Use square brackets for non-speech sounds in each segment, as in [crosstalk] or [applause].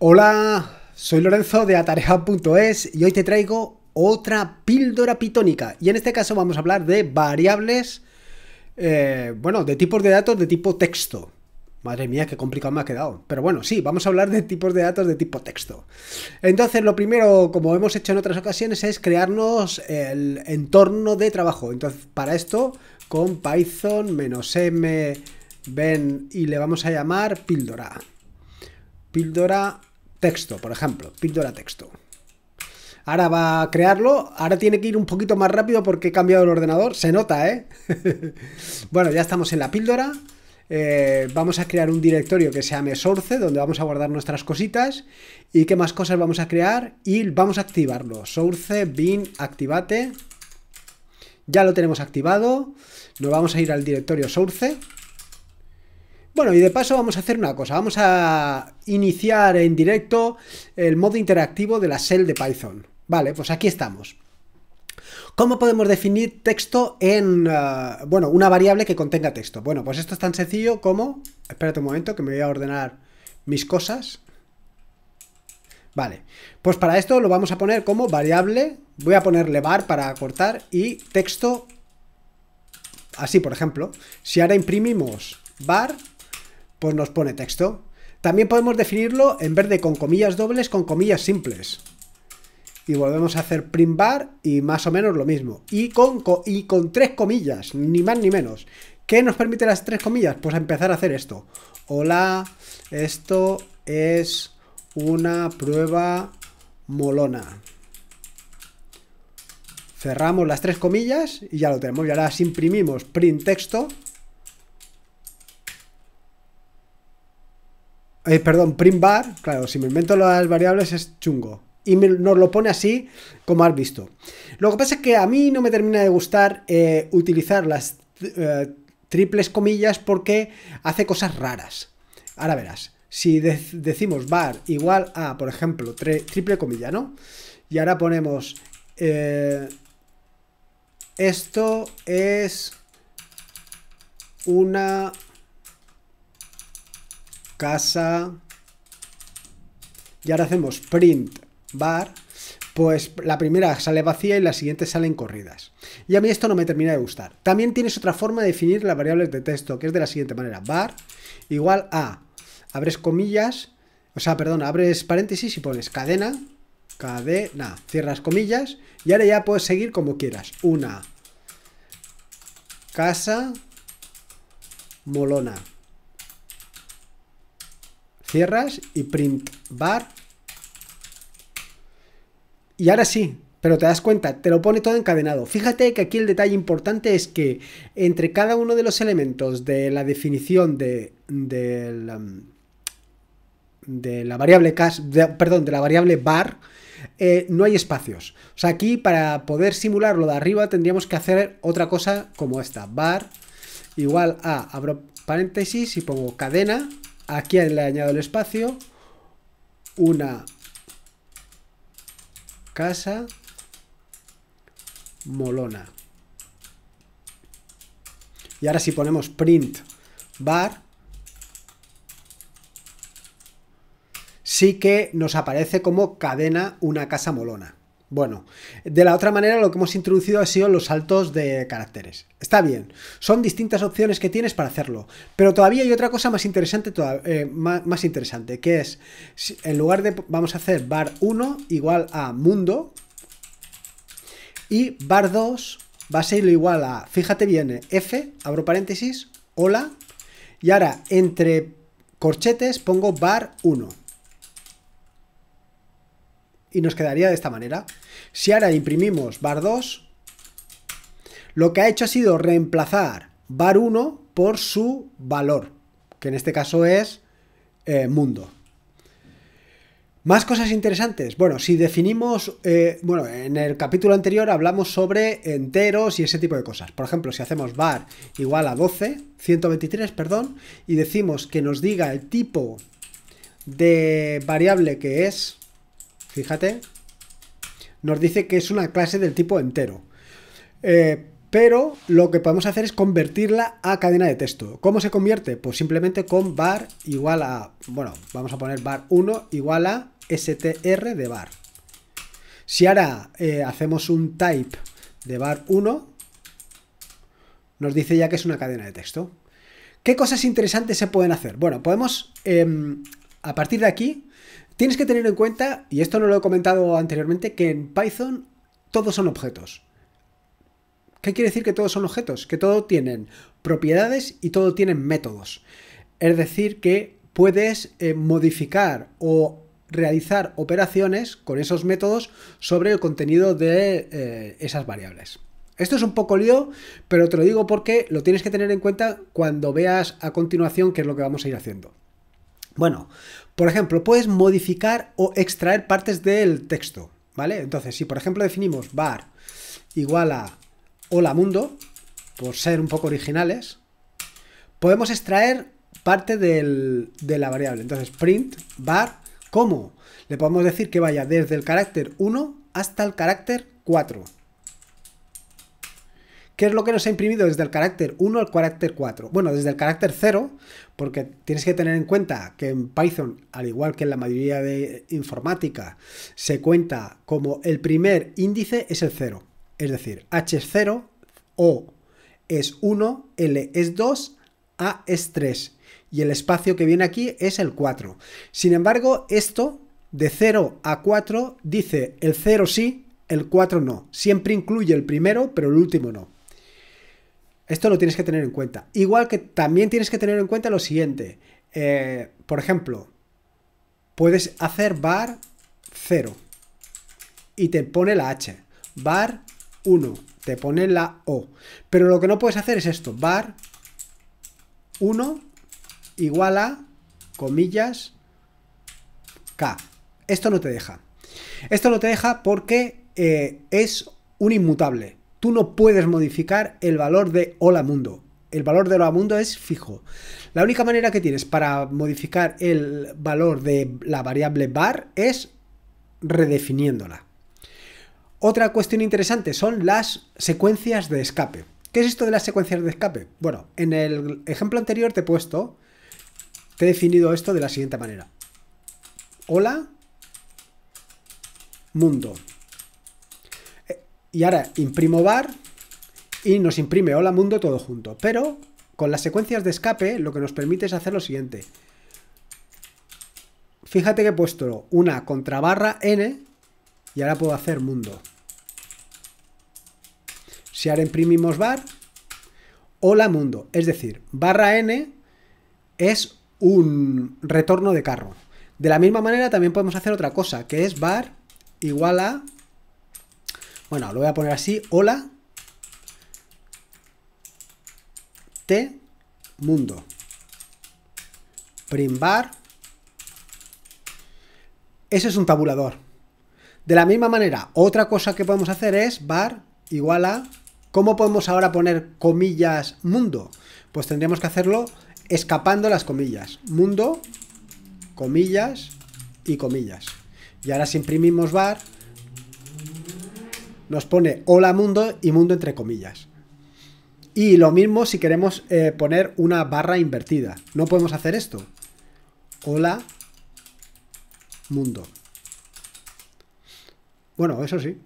Hola, soy Lorenzo de Atareja.es y hoy te traigo otra píldora pitónica. Y en este caso vamos a hablar de variables, eh, bueno, de tipos de datos de tipo texto. Madre mía, qué complicado me ha quedado. Pero bueno, sí, vamos a hablar de tipos de datos de tipo texto. Entonces, lo primero, como hemos hecho en otras ocasiones, es crearnos el entorno de trabajo. Entonces, para esto, con Python "-m", ven y le vamos a llamar píldora. Píldora texto, por ejemplo, píldora texto. Ahora va a crearlo, ahora tiene que ir un poquito más rápido porque he cambiado el ordenador, se nota, ¿eh? [laughs] bueno, ya estamos en la píldora. Eh, vamos a crear un directorio que se llame source, donde vamos a guardar nuestras cositas y qué más cosas vamos a crear y vamos a activarlo. Source bin activate. Ya lo tenemos activado. Nos vamos a ir al directorio source. Bueno, y de paso vamos a hacer una cosa, vamos a iniciar en directo el modo interactivo de la shell de Python. Vale, pues aquí estamos. ¿Cómo podemos definir texto en, eh, bueno, una variable que contenga texto? Bueno, pues esto es tan sencillo como, espérate un momento que me voy a ordenar mis cosas. Vale, pues para esto lo vamos a poner como variable, voy a ponerle bar para cortar y texto, así por ejemplo, si ahora imprimimos bar pues nos pone texto. También podemos definirlo en verde con comillas dobles, con comillas simples. Y volvemos a hacer print bar y más o menos lo mismo. Y con, y con tres comillas, ni más ni menos. ¿Qué nos permite las tres comillas? Pues empezar a hacer esto. Hola, esto es una prueba molona. Cerramos las tres comillas y ya lo tenemos. Y ahora si imprimimos print texto, Eh, perdón, print bar, claro, si me invento las variables es chungo. Y nos lo pone así, como has visto. Lo que pasa es que a mí no me termina de gustar eh, utilizar las eh, triples comillas porque hace cosas raras. Ahora verás, si decimos bar igual a, por ejemplo, triple comilla, ¿no? Y ahora ponemos... esto es una casa. Y ahora hacemos print bar. Pues la primera sale vacía y las siguientes salen corridas. Y a mí esto no me termina de gustar. También tienes otra forma de definir las variables de texto, que es de la siguiente manera. Bar igual a, abres comillas, o sea, perdón, abres paréntesis y pones cadena, cadena, cierras comillas, y ahora ya puedes seguir como quieras. Una casa molona. Cierras y print bar. Y ahora sí, pero te das cuenta, te lo pone todo encadenado. Fíjate que aquí el detalle importante es que entre cada uno de los elementos de la definición de, la, variable perdón, de la variable bar, eh, no hay espacios. O sea, aquí para poder simular lo de arriba tendríamos que hacer otra cosa como esta. Bar igual a, abro paréntesis y pongo cadena Aquí le añado el espacio, una casa molona. Y ahora si ponemos print bar, sí que nos aparece como cadena una casa molona. Bueno, de la otra manera lo que hemos introducido ha sido los saltos de caracteres. Está bien, son distintas opciones que tienes para hacerlo, pero todavía hay otra cosa más interesante, eh, más, interesante, que es, en lugar de, vamos a hacer bar 1 igual a mundo y bar 2 va a ser igual a, fíjate bien, eh, F, abro paréntesis, hola, y ahora entre corchetes pongo bar 1 y nos quedaría de esta manera. Si ahora imprimimos bar 2, lo que ha hecho ha sido reemplazar var 1 por su valor, que en este caso es eh, mundo. Más cosas interesantes. Bueno, si definimos, eh, bueno, en el capítulo anterior hablamos sobre enteros y ese tipo de cosas. Por ejemplo, si hacemos var igual a 12, 123, perdón, y decimos que nos diga el tipo de variable que es Fíjate. Nos dice que es una clase del tipo entero. Eh, pero lo que podemos hacer es convertirla a cadena de texto. ¿Cómo se convierte? Pues simplemente con bar igual a, bueno, vamos a poner bar 1 igual a str de bar Si ahora eh, hacemos un type de bar 1, nos dice ya que es una cadena de texto. ¿Qué cosas interesantes se pueden hacer? Bueno, podemos, em, a partir de aquí, Tienes que tener en cuenta, y esto no lo he comentado anteriormente, que en Python todos son objetos. ¿Qué quiere decir que todos son objetos? Que todo tienen propiedades y todo tienen métodos. Es decir, que puedes eh, modificar o realizar operaciones con esos métodos sobre el contenido de eh, esas variables. Esto es un poco lío, pero te lo digo porque lo tienes que tener en cuenta cuando veas a continuación qué es lo que vamos a ir haciendo. Bueno, por ejemplo, puedes modificar o extraer partes del texto, ¿vale? Entonces, si por ejemplo definimos var igual a hola mundo, por ser un poco originales, podemos extraer parte de la variable. Entonces, print bar como, Le podemos decir que vaya desde el carácter 1 hasta el carácter 4. ¿Qué es lo que nos ha imprimido desde el carácter 1 al carácter 4? Bueno, desde el carácter 0, porque tienes que tener en cuenta que en Python, al igual que en la mayoría de informática, se cuenta como el primer índice es el 0. Es decir, h es 0, o es 1, l es 2, a es 3. Y el espacio que viene aquí es el 4. Sin embargo, esto de 0 a 4 dice el 0 sí, el 4 no. Siempre incluye el primero, pero el último no. Esto lo tienes que tener en cuenta. Igual que también tienes que tener en cuenta lo siguiente. Eh, por ejemplo, puedes hacer bar 0 y te pone la H. bar 1, te pone la O. Pero lo que no puedes hacer es esto. bar 1 igual a, comillas, K. Esto no te deja. Esto no te deja porque eh, es un inmutable. Tú no puedes modificar el valor de hola mundo. El valor de hola mundo es fijo. La única manera que tienes para modificar el valor de la variable var es redefiniéndola. Otra cuestión interesante son las secuencias de escape. ¿Qué es esto de las secuencias de escape? Bueno, en el ejemplo anterior te he puesto, te he definido esto de la siguiente manera. Hola, mundo. Y ahora imprimo bar y nos imprime hola mundo todo junto. Pero con las secuencias de escape lo que nos permite es hacer lo siguiente. Fíjate que he puesto una contrabarra n y ahora puedo hacer mundo. Si ahora imprimimos bar hola mundo. Es decir, barra n es un retorno de carro. De la misma manera también podemos hacer otra cosa, que es bar igual a bueno, lo voy a poner así. Hola. T. Mundo. Primbar. Eso es un tabulador. De la misma manera, otra cosa que podemos hacer es bar igual a... ¿Cómo podemos ahora poner comillas mundo? Pues tendríamos que hacerlo escapando las comillas. Mundo, comillas y comillas. Y ahora si imprimimos bar nos pone hola mundo y mundo entre comillas. Y lo mismo si queremos eh, poner una barra invertida. No podemos hacer esto. Hola mundo. Bueno, eso sí.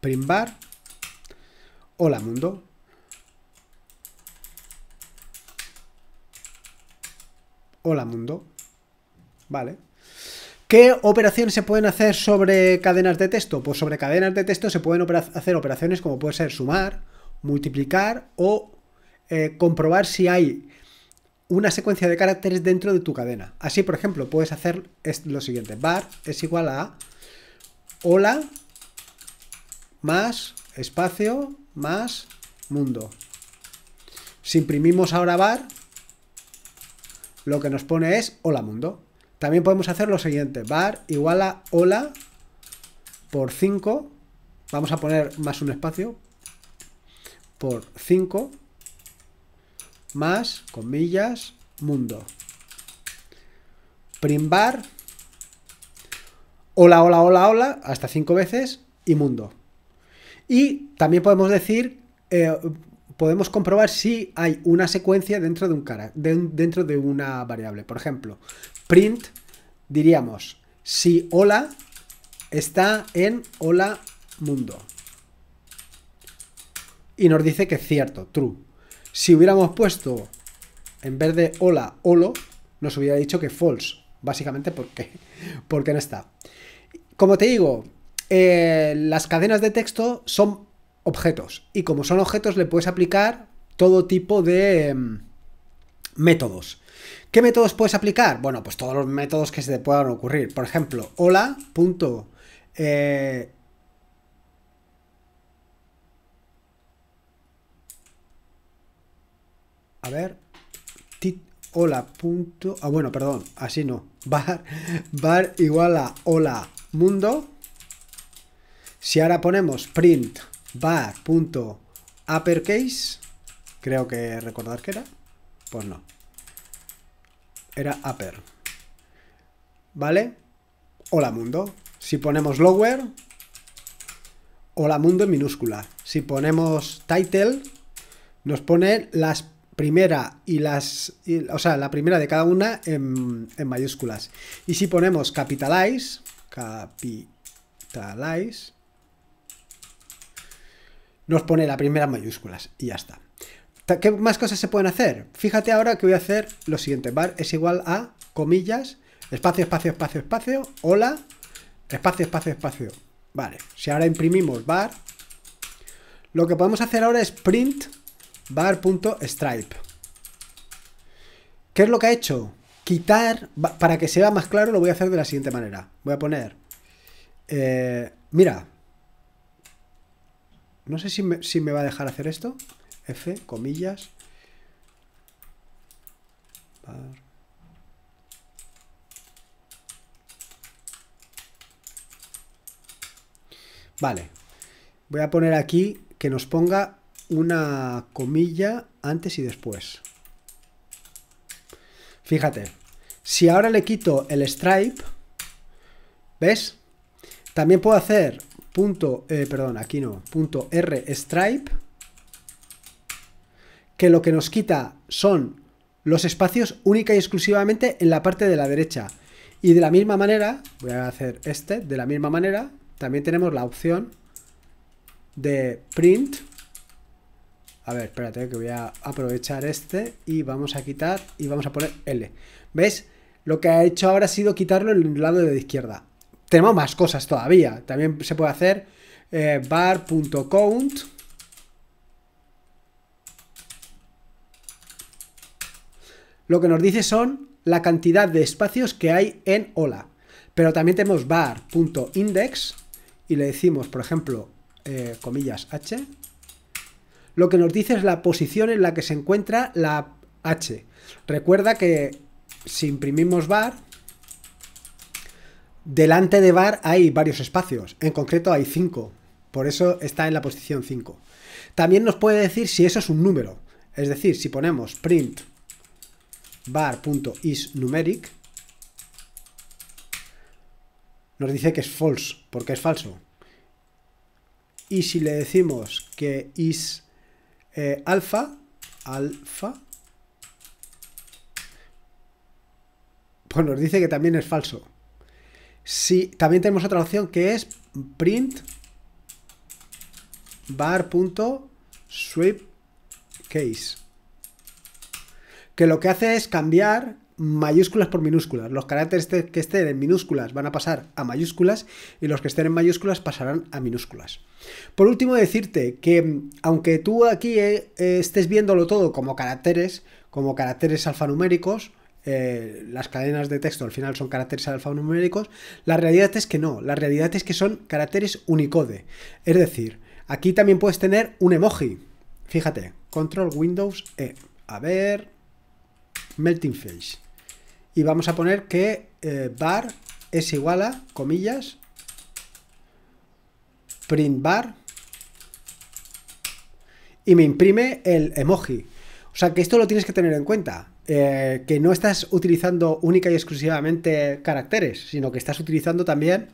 Primbar. Hola mundo. Hola mundo. Vale. ¿Qué operaciones se pueden hacer sobre cadenas de texto? Pues sobre cadenas de texto se pueden hacer operaciones como puede ser sumar, multiplicar o eh, comprobar si hay una secuencia de caracteres dentro de tu cadena. Así, por ejemplo, puedes hacer lo siguiente. bar es igual a hola más espacio más mundo. Si imprimimos ahora bar. lo que nos pone es hola mundo. También podemos hacer lo siguiente, var igual a hola por 5, vamos a poner más un espacio, por 5, más, comillas, mundo. Primbar, hola, hola, hola, hola, hasta 5 veces, y mundo. Y también podemos decir, eh, podemos comprobar si hay una secuencia dentro de, un cara, dentro de una variable. Por ejemplo, print diríamos si hola está en hola mundo. Y nos dice que es cierto, true. Si hubiéramos puesto en vez de hola, holo, nos hubiera dicho que false. Básicamente porque, porque no está. Como te digo, eh, las cadenas de texto son objetos. Y como son objetos, le puedes aplicar todo tipo de em, métodos. ¿Qué métodos puedes aplicar? Bueno, pues todos los métodos que se te puedan ocurrir. Por ejemplo, hola. Punto, eh, a ver. hola. Punto, ah, bueno, perdón. Así no. [laughs] Bar, bar igual a hola mundo. Si ahora ponemos print uppercase creo que recordar que era, pues no, era upper, ¿vale? Hola mundo, si ponemos lower, hola mundo en minúscula, si ponemos title, nos pone las primera y las, o sea, la primera de cada una en, en mayúsculas. Y si ponemos capitalize, capitalize, nos pone la primera mayúsculas y ya está. ¿Qué más cosas se pueden hacer? Fíjate ahora que voy a hacer lo siguiente. bar es igual a comillas, espacio, espacio, espacio, espacio, hola, espacio, espacio, espacio. Vale, si ahora imprimimos bar, lo que podemos hacer ahora es print bar.stripe. ¿Qué es lo que ha hecho? Quitar, para que sea más claro, lo voy a hacer de la siguiente manera. Voy a poner, eh, mira, no sé si me, va a dejar hacer esto. F, comillas. Vale. Voy a poner aquí que nos ponga una comilla antes y después. Fíjate, si ahora le quito el stripe, ¿ves? También puedo hacer punto, eh, perdón, aquí no, punto R stripe, que lo que nos quita son los espacios única y exclusivamente en la parte de la derecha. Y de la misma manera, voy a hacer este, de la misma manera, también tenemos la opción de print. A ver, espérate que voy a aprovechar este y vamos a quitar y vamos a poner L. ¿Ves? Lo que ha hecho ahora ha sido quitarlo en el lado de la izquierda tenemos más cosas todavía. También se puede hacer eh, bar.count. Lo que nos dice son la cantidad de espacios que hay en hola. Pero también tenemos bar.index y le decimos, por ejemplo, eh, comillas h. Lo que nos dice es la posición en la que se encuentra la h. Recuerda que si imprimimos bar, Delante de Bar hay varios espacios, en concreto hay 5, por eso está en la posición 5. También nos puede decir si eso es un número, es decir, si ponemos print bar.isNumeric, nos dice que es false, porque es falso. Y si le decimos que is eh, alfa, alfa, pues nos dice que también es falso también tenemos otra opción que es print bar.sweep case. Que lo que hace es cambiar mayúsculas por minúsculas. Los caracteres que estén en minúsculas van a pasar a mayúsculas y los que estén en mayúsculas pasarán a minúsculas. Por último, decirte que aunque tú aquí eh, estés viéndolo todo como caracteres, como caracteres alfanuméricos, eh, las cadenas de texto al final son caracteres alfanuméricos, la realidad es que no, la realidad es que son caracteres unicode. Es decir, aquí también puedes tener un emoji. Fíjate, control Windows E. A ver, melting face. Y vamos a poner que bar eh, es igual a, comillas, print bar. Y me imprime el emoji. O sea que esto lo tienes que tener en cuenta. Eh, que no estás utilizando única y exclusivamente caracteres, sino que estás utilizando también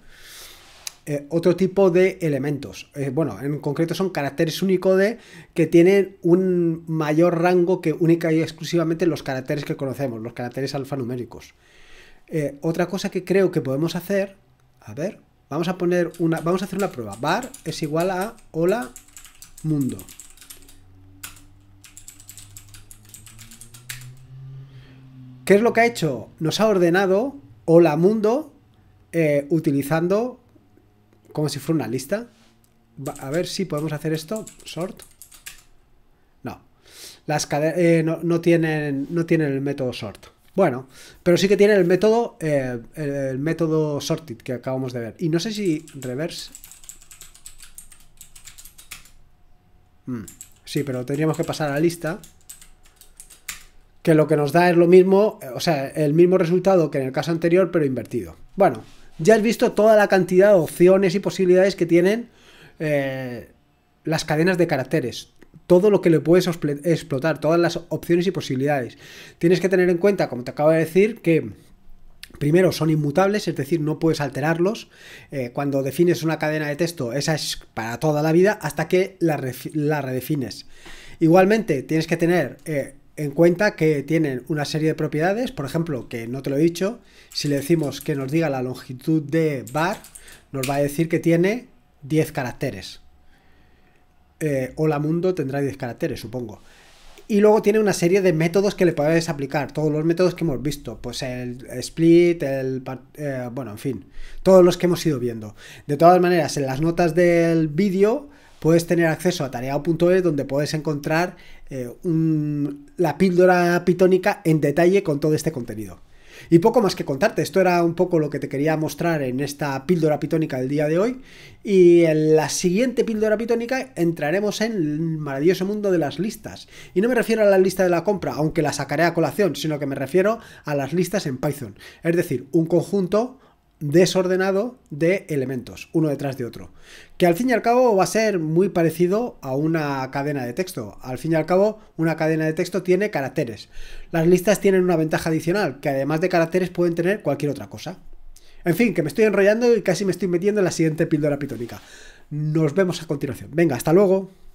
eh, otro tipo de elementos. Eh, bueno, en concreto son caracteres únicos de que tienen un mayor rango que única y exclusivamente los caracteres que conocemos, los caracteres alfanuméricos. otra cosa que creo que podemos hacer, a ver, vamos a poner una, vamos a hacer una prueba. Bar es igual a hola mundo. ¿Qué es lo que ha hecho? Nos ha ordenado Hola Mundo eh, utilizando como si fuera una lista. A ver si podemos hacer esto. Sort. No. Las eh, no, tienen, no tienen el método sort. Bueno, pero sí que tiene el método, eh, el, método sorted que acabamos de ver. Y no sé si reverse... Hmm. Sí, pero tendríamos que pasar a la lista que lo que nos da es lo mismo, eh, o sea, el mismo resultado que en el caso anterior, pero invertido. Bueno, ya has visto toda la cantidad de opciones y posibilidades que tienen eh, las cadenas de caracteres. Todo lo que le puedes explotar, todas las opciones y posibilidades. Tienes que tener en cuenta, como te acabo de decir, que primero son inmutables, es decir, no puedes alterarlos. Eh, cuando defines una cadena de texto, esa es para toda la vida hasta que la, redefines. Igualmente, tienes que tener en cuenta que tienen una serie de propiedades, por ejemplo, que no te lo he dicho, si le decimos que nos diga la longitud de bar, nos va a decir que tiene 10 caracteres. Eh, hola mundo tendrá 10 caracteres, supongo. Y luego tiene una serie de métodos que le puedes aplicar, todos los métodos que hemos visto, pues el split, el... Eh, bueno, en fin, todos los que hemos ido viendo. De todas maneras, en las notas del vídeo puedes tener acceso a tareao.es donde puedes encontrar eh, la píldora pitónica en detalle con todo este contenido. Y poco más que contarte, esto era un poco lo que te quería mostrar en esta píldora pitónica del día de hoy. Y en la siguiente píldora pitónica entraremos en el maravilloso mundo de las listas. Y no me refiero a la lista de la compra, aunque la sacaré a colación, sino que me refiero a las listas en Python. Es decir, un conjunto desordenado de elementos, uno detrás de otro. Que al fin y al cabo va a ser muy parecido a una cadena de texto. Al fin y al cabo, una cadena de texto tiene caracteres. Las listas tienen una ventaja adicional, que además de caracteres pueden tener cualquier otra cosa. En fin, que me estoy enrollando y casi me estoy metiendo en la siguiente píldora pitónica. Nos vemos a continuación. Venga, hasta luego.